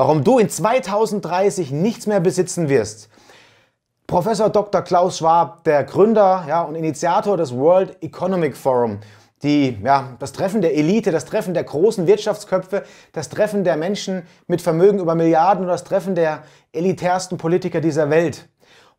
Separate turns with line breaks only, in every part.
warum du in 2030 nichts mehr besitzen wirst. Professor Dr. Klaus Schwab, der Gründer ja, und Initiator des World Economic Forum, die, ja, das Treffen der Elite, das Treffen der großen Wirtschaftsköpfe, das Treffen der Menschen mit Vermögen über Milliarden und das Treffen der elitärsten Politiker dieser Welt.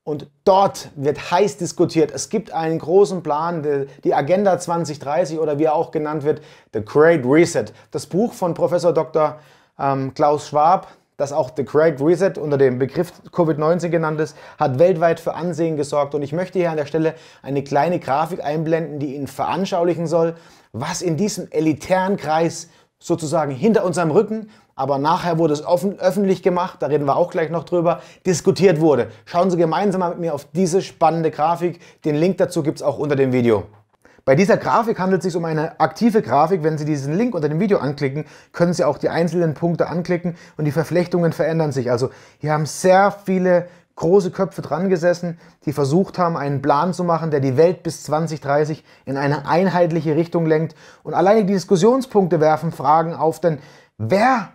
Und dort wird heiß diskutiert. Es gibt einen großen Plan, die Agenda 2030 oder wie er auch genannt wird, The Great Reset. Das Buch von Professor Dr ähm, Klaus Schwab, das auch The Great Reset unter dem Begriff Covid-19 genannt ist, hat weltweit für Ansehen gesorgt. Und ich möchte hier an der Stelle eine kleine Grafik einblenden, die Ihnen veranschaulichen soll, was in diesem elitären Kreis sozusagen hinter unserem Rücken, aber nachher wurde es offen, öffentlich gemacht, da reden wir auch gleich noch drüber, diskutiert wurde. Schauen Sie gemeinsam mal mit mir auf diese spannende Grafik. Den Link dazu gibt es auch unter dem Video. Bei dieser Grafik handelt es sich um eine aktive Grafik. Wenn Sie diesen Link unter dem Video anklicken, können Sie auch die einzelnen Punkte anklicken und die Verflechtungen verändern sich. Also hier haben sehr viele große Köpfe dran gesessen, die versucht haben, einen Plan zu machen, der die Welt bis 2030 in eine einheitliche Richtung lenkt. Und alleine die Diskussionspunkte werfen Fragen auf, denn wer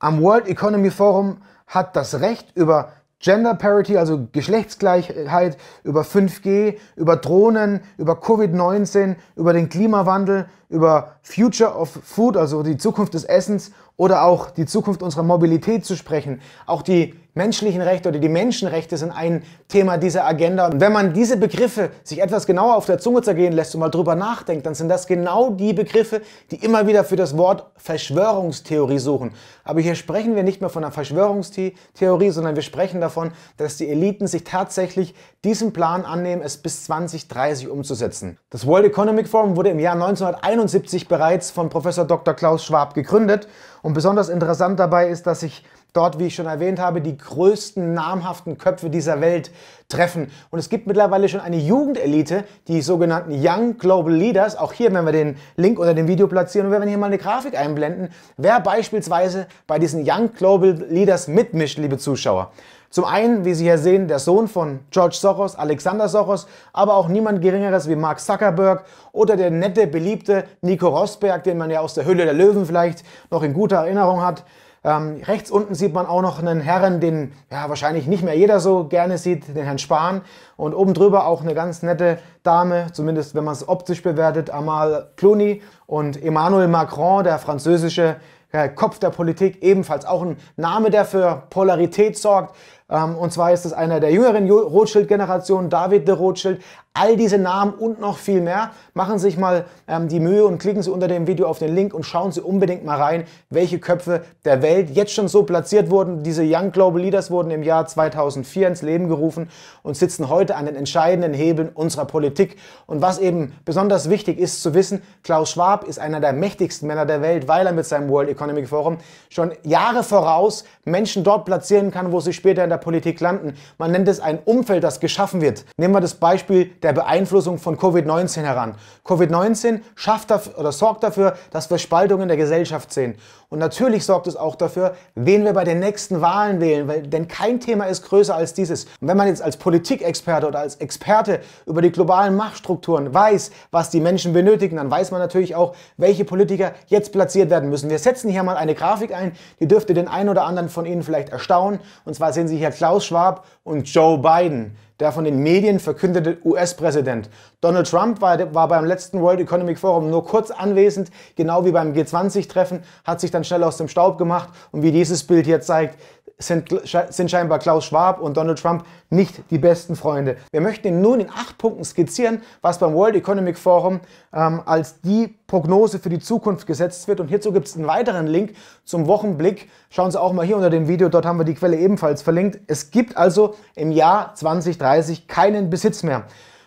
am World Economy Forum hat das Recht über Gender Parity, also Geschlechtsgleichheit, über 5G, über Drohnen, über Covid-19, über den Klimawandel, über Future of Food, also die Zukunft des Essens oder auch die Zukunft unserer Mobilität zu sprechen. Auch die menschlichen Rechte oder die Menschenrechte sind ein Thema dieser Agenda. Und wenn man diese Begriffe sich etwas genauer auf der Zunge zergehen lässt und mal drüber nachdenkt, dann sind das genau die Begriffe, die immer wieder für das Wort Verschwörungstheorie suchen. Aber hier sprechen wir nicht mehr von einer Verschwörungstheorie, sondern wir sprechen davon, dass die Eliten sich tatsächlich diesen Plan annehmen, es bis 2030 umzusetzen. Das World Economic Forum wurde im Jahr 1991 1971 bereits von Professor Dr. Klaus Schwab gegründet. Und besonders interessant dabei ist, dass sich dort, wie ich schon erwähnt habe, die größten namhaften Köpfe dieser Welt treffen. Und es gibt mittlerweile schon eine Jugendelite, die sogenannten Young Global Leaders. Auch hier werden wir den Link unter dem Video platzieren und wir werden hier mal eine Grafik einblenden, wer beispielsweise bei diesen Young Global Leaders mitmischt, liebe Zuschauer. Zum einen, wie Sie hier sehen, der Sohn von George Soros, Alexander Soros, aber auch niemand Geringeres wie Mark Zuckerberg oder der nette, beliebte Nico Rosberg, den man ja aus der Hülle der Löwen vielleicht noch in guter Erinnerung hat. Ähm, rechts unten sieht man auch noch einen Herren, den ja, wahrscheinlich nicht mehr jeder so gerne sieht, den Herrn Spahn. Und oben drüber auch eine ganz nette Dame, zumindest wenn man es optisch bewertet, Amal Clooney und Emmanuel Macron, der französische äh, Kopf der Politik, ebenfalls auch ein Name, der für Polarität sorgt. Ähm, und zwar ist es einer der jüngeren rothschild generationen David de Rothschild. All diese Namen und noch viel mehr. Machen Sie sich mal ähm, die Mühe und klicken Sie unter dem Video auf den Link und schauen Sie unbedingt mal rein, welche Köpfe der Welt jetzt schon so platziert wurden. Diese Young Global Leaders wurden im Jahr 2004 ins Leben gerufen und sitzen heute an den entscheidenden Hebeln unserer Politik. Und was eben besonders wichtig ist zu wissen, Klaus Schwab ist einer der mächtigsten Männer der Welt, weil er mit seinem World Economic Forum schon Jahre voraus Menschen dort platzieren kann, wo sie später in der der Politik landen. Man nennt es ein Umfeld, das geschaffen wird. Nehmen wir das Beispiel der Beeinflussung von Covid-19 heran. Covid-19 schafft oder sorgt dafür, dass wir Spaltungen der Gesellschaft sehen. Und natürlich sorgt es auch dafür, wen wir bei den nächsten Wahlen wählen, weil, denn kein Thema ist größer als dieses. Und wenn man jetzt als Politikexperte oder als Experte über die globalen Machtstrukturen weiß, was die Menschen benötigen, dann weiß man natürlich auch, welche Politiker jetzt platziert werden müssen. Wir setzen hier mal eine Grafik ein, die dürfte den einen oder anderen von Ihnen vielleicht erstaunen. Und zwar sehen Sie hier Politiker Klaus Schwab und Joe Biden, der von den Medien verkündete US-Präsident. Donald Trump war, war, beim letzten World Economic Forum nur kurz anwesend, genau wie beim G20-Treffen, hat sich dann schnell aus dem Staub gemacht und wie dieses Bild hier zeigt, sind, sind scheinbar Klaus Schwab und Donald Trump nicht die besten Freunde. Wir möchten Ihnen nun in acht Punkten skizzieren, was beim World Economic Forum ähm, als die Prognose für die Zukunft gesetzt wird. Und hierzu gibt es einen weiteren Link zum Wochenblick. Schauen Sie auch mal hier unter dem Video, dort haben wir die Quelle ebenfalls verlinkt. Es gibt also im Jahr 2030 keinen Besitz mehr.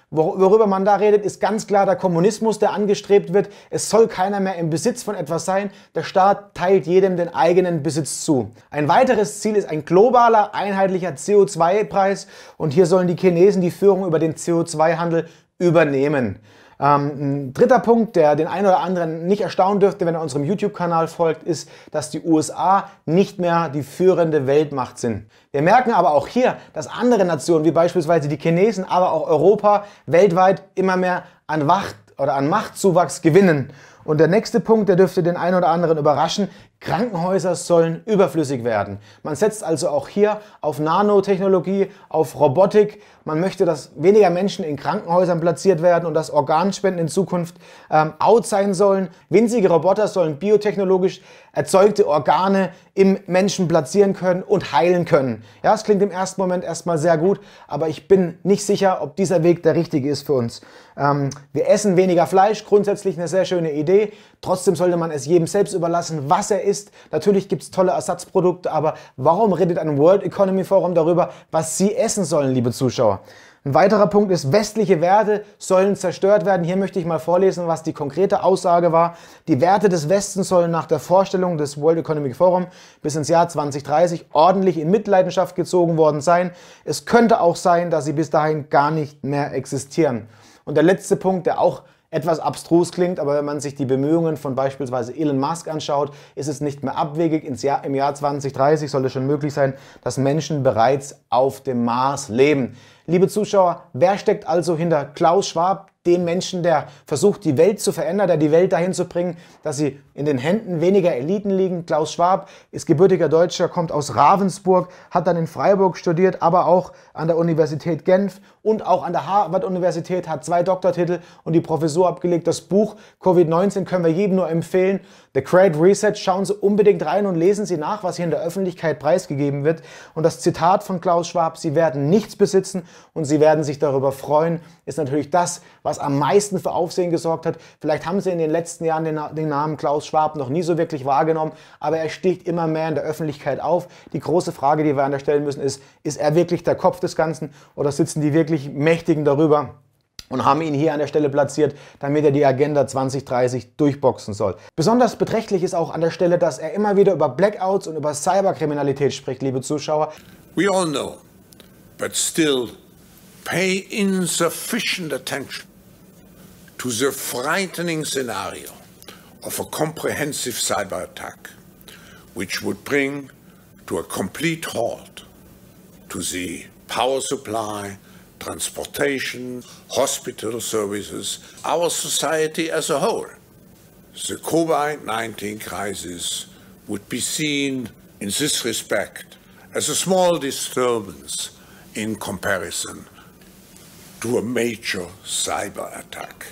Worüber man da redet, ist ganz klar der Kommunismus, der angestrebt wird. Es soll keiner mehr im Besitz von etwas sein. Der Staat teilt jedem den eigenen Besitz zu. Ein weiteres Ziel ist ein globaler, einheitlicher CO2-Preis. Und hier sollen die Chinesen die Führung über den CO2-Handel übernehmen. Ähm, ein dritter Punkt, der den einen oder anderen nicht erstaunen dürfte, wenn er unserem YouTube-Kanal folgt, ist, dass die USA nicht mehr die führende Weltmacht sind. Wir merken aber auch hier, dass andere Nationen, wie beispielsweise die Chinesen, aber auch Europa weltweit immer mehr an Wacht oder an Machtzuwachs gewinnen. Und der nächste Punkt, der dürfte den einen oder anderen überraschen, Krankenhäuser sollen überflüssig werden. Man setzt also auch hier auf Nanotechnologie, auf Robotik. Man möchte, dass weniger Menschen in Krankenhäusern platziert werden und dass Organspenden in Zukunft ähm, out sein sollen. Winzige Roboter sollen biotechnologisch erzeugte Organe im Menschen platzieren können und heilen können. Ja, es klingt im ersten Moment erstmal sehr gut, aber ich bin nicht sicher, ob dieser Weg der richtige ist für uns. Ähm, wir essen weniger Fleisch, grundsätzlich eine sehr schöne Idee. Buffet. Trotzdem sollte man es jedem selbst überlassen, was er isst. Natürlich gibt es tolle Ersatzprodukte, aber warum redet ein World Economy Forum darüber, was Sie essen sollen, liebe Zuschauer? Ein weiterer Punkt ist, westliche Werte sollen zerstört werden. Hier möchte ich mal vorlesen, was die konkrete Aussage war. Die Werte des Westens sollen nach der Vorstellung des World Economic Forum bis ins Jahr 2030 ordentlich in Mitleidenschaft gezogen worden sein. Es könnte auch sein, dass sie bis dahin gar nicht mehr existieren. Und der letzte Punkt, der auch etwas abstrus klingt, aber wenn man sich die Bemühungen von beispielsweise Elon Musk anschaut, ist es nicht mehr abwegig. Jahr, Im Jahr 2030 soll es schon möglich sein, dass Menschen bereits auf dem Mars leben. Liebe Zuschauer, wer steckt also hinter Klaus Schwab, dem Menschen, der versucht, die Welt zu verändern, der die Welt dahin zu bringen, dass sie in den Händen weniger Eliten liegen. Klaus Schwab ist gebürtiger Deutscher, kommt aus Ravensburg, hat dann in Freiburg studiert, aber auch an der Universität Genf und auch an der Harvard-Universität, hat zwei Doktortitel und die Professur abgelegt. Das Buch Covid-19 können wir jedem nur empfehlen. The Great Reset, schauen Sie unbedingt rein und lesen Sie nach, was hier in der Öffentlichkeit preisgegeben wird. Und das Zitat von Klaus Schwab, Sie werden nichts besitzen und Sie werden sich darüber freuen, ist natürlich das, was am meisten für Aufsehen gesorgt hat. Vielleicht haben Sie in den letzten Jahren den, den Namen Klaus Schwab noch nie so wirklich wahrgenommen, aber er sticht immer mehr in der Öffentlichkeit auf. Die große Frage, die wir an der stellen müssen, ist, ist er wirklich der Kopf des Ganzen oder sitzen die wirklich Mächtigen darüber? und haben ihn hier an der Stelle platziert, damit er die Agenda 2030 durchboxen soll. Besonders beträchtlich ist auch an der Stelle, dass er immer wieder über Blackouts und über Cyberkriminalität spricht, liebe Zuschauer. We all know, but still pay insufficient attention to the frightening scenario of a comprehensive cyber attack, which would bring to a complete halt to the power supply transportation, hospital services, our society as a whole. The COVID-19 crisis would be seen in this respect as a small disturbance in comparison to a major cyber attack.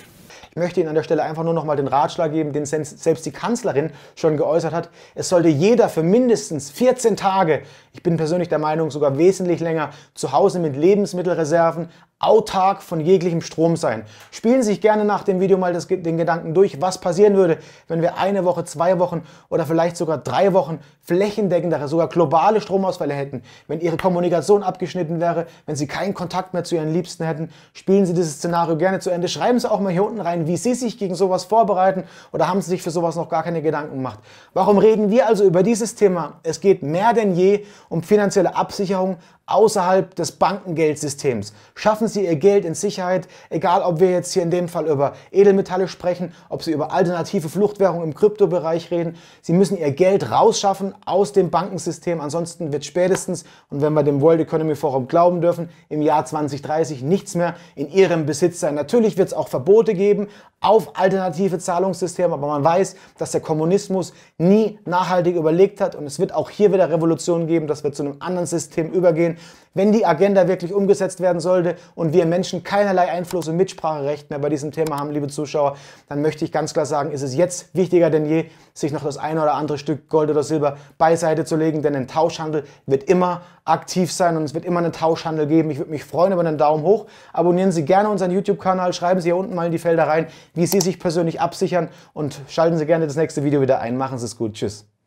möchte Ihnen an der Stelle einfach nur noch mal den Ratschlag geben, den selbst die Kanzlerin schon geäußert hat. Es sollte jeder für mindestens 14 Tage, ich bin persönlich der Meinung sogar wesentlich länger, zu Hause mit Lebensmittelreserven autark von jeglichem Strom sein. Spielen Sie sich gerne nach dem Video mal das, den Gedanken durch, was passieren würde, wenn wir eine Woche, zwei Wochen oder vielleicht sogar drei Wochen flächendeckendere, sogar globale Stromausfälle hätten, wenn Ihre Kommunikation abgeschnitten wäre, wenn Sie keinen Kontakt mehr zu Ihren Liebsten hätten. Spielen Sie dieses Szenario gerne zu Ende. Schreiben Sie auch mal hier unten rein, wie Sie sich gegen sowas vorbereiten oder haben Sie sich für sowas noch gar keine Gedanken gemacht. Warum reden wir also über dieses Thema? Es geht mehr denn je um finanzielle Absicherung außerhalb des Bankengeldsystems. Schaffen setzen Sie Ihr Geld in Sicherheit, egal ob wir jetzt hier in dem Fall über Edelmetalle sprechen, ob Sie über alternative Fluchtwährungen im Kryptobereich reden. Sie müssen Ihr Geld rausschaffen aus dem Bankensystem, ansonsten wird spätestens, und wenn wir dem World Economy Forum glauben dürfen, im Jahr 2030 nichts mehr in Ihrem Besitz sein. Natürlich wird es auch Verbote geben auf alternative Zahlungssysteme, aber man weiß, dass der Kommunismus nie nachhaltig überlegt hat und es wird auch hier wieder Revolution geben, dass wir zu einem anderen System übergehen. Wenn die Agenda wirklich umgesetzt werden sollte und wir Menschen keinerlei Einfluss und Mitspracherecht mehr bei diesem Thema haben, liebe Zuschauer, dann möchte ich ganz klar sagen, ist es jetzt wichtiger denn je, sich noch das eine oder andere Stück Gold oder Silber beiseite zu legen, denn ein Tauschhandel wird immer aktiv sein und es wird immer einen Tauschhandel geben. Ich würde mich freuen über einen Daumen hoch. Abonnieren Sie gerne unseren YouTube-Kanal, schreiben Sie hier unten mal in die Felder rein, wie Sie sich persönlich absichern und schalten Sie gerne das nächste Video wieder ein. Machen Sie es gut. Tschüss.